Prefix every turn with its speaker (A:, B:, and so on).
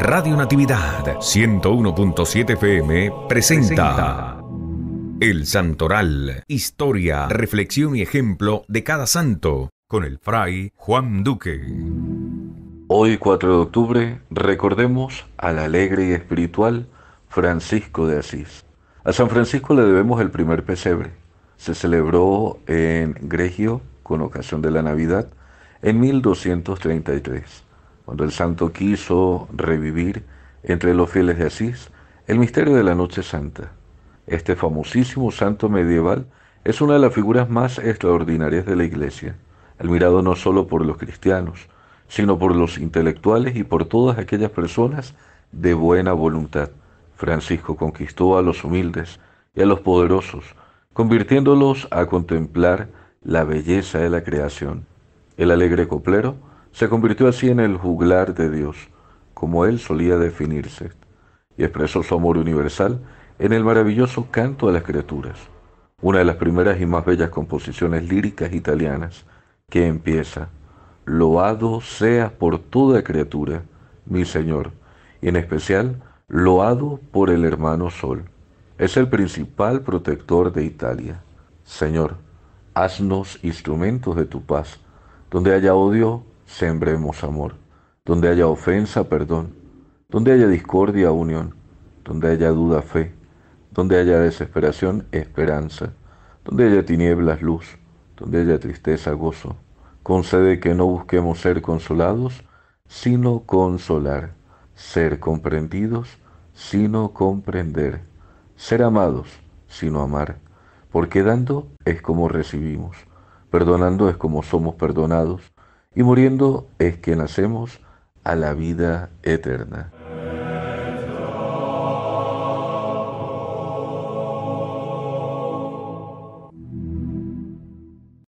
A: Radio Natividad 101.7 FM presenta El Santoral, historia, reflexión y ejemplo de cada santo, con el fray Juan Duque.
B: Hoy 4 de octubre recordemos al alegre y espiritual Francisco de Asís. A San Francisco le debemos el primer pesebre. Se celebró en Gregio con ocasión de la Navidad en 1233. Cuando el santo quiso revivir entre los fieles de Asís el misterio de la Noche Santa, este famosísimo santo medieval es una de las figuras más extraordinarias de la Iglesia, admirado no solo por los cristianos, sino por los intelectuales y por todas aquellas personas de buena voluntad. Francisco conquistó a los humildes y a los poderosos, convirtiéndolos a contemplar la belleza de la creación. El alegre coplero se convirtió así en el juglar de Dios, como él solía definirse, y expresó su amor universal en el maravilloso Canto de las Criaturas, una de las primeras y más bellas composiciones líricas italianas, que empieza, Loado sea por toda criatura, mi Señor, y en especial, loado por el hermano Sol. Es el principal protector de Italia. Señor, haznos instrumentos de tu paz. Donde haya odio, sembremos amor. Donde haya ofensa, perdón. Donde haya discordia, unión. Donde haya duda, fe. Donde haya desesperación, esperanza. Donde haya tinieblas, luz. Donde haya tristeza, gozo. Concede que no busquemos ser consolados, sino consolar. Ser comprendidos, sino comprender. Ser amados, sino amar. Porque dando es como recibimos. Perdonando es como somos perdonados y muriendo es que nacemos a la vida eterna.